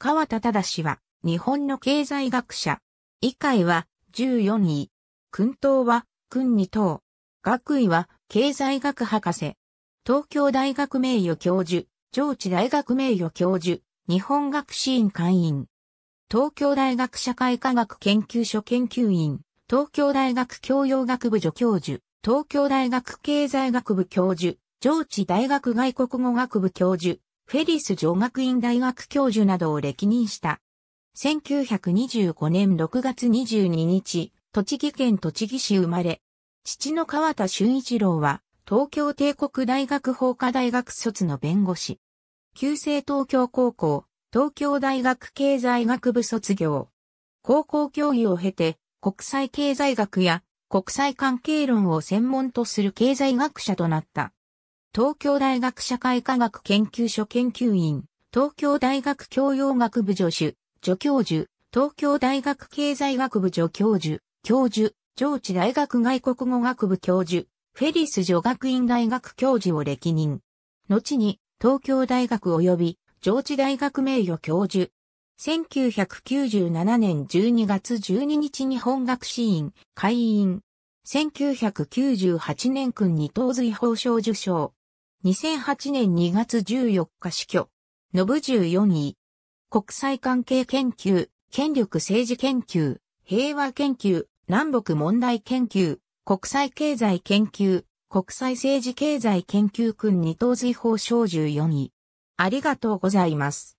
川田忠氏は、日本の経済学者。以海は、14位。君党は、君二等。学位は、経済学博士。東京大学名誉教授、上智大学名誉教授、日本学士院会員。東京大学社会科学研究所研究員、東京大学教養学部助教授、東京大学経済学部教授、上智大学外国語学部教授、フェリス女学院大学教授などを歴任した。1925年6月22日、栃木県栃木市生まれ。父の川田俊一郎は、東京帝国大学法科大学卒の弁護士。旧制東京高校、東京大学経済学部卒業。高校教諭を経て、国際経済学や国際関係論を専門とする経済学者となった。東京大学社会科学研究所研究員、東京大学教養学部助手、助教授、東京大学経済学部助教授、教授、上智大学外国語学部教授、フェリス女学院大学教授を歴任。後に、東京大学及び、上智大学名誉教授。1997年12月12日に本学士院、会員。1998年君に東髄法賞受賞。2008年2月14日死去。ノブ14位。国際関係研究、権力政治研究、平和研究、南北問題研究、国際経済研究、国際政治経済研究訓二等随法小14位。ありがとうございます。